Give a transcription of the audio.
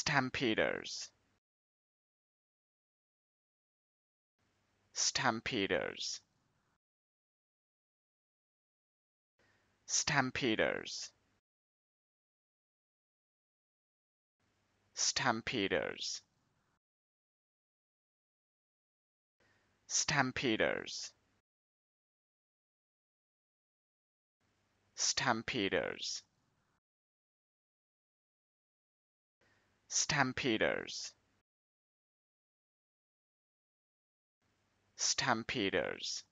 Stampeders Stampeders Stampeders Stampeders Stampeders Stampeders stampeders stampeders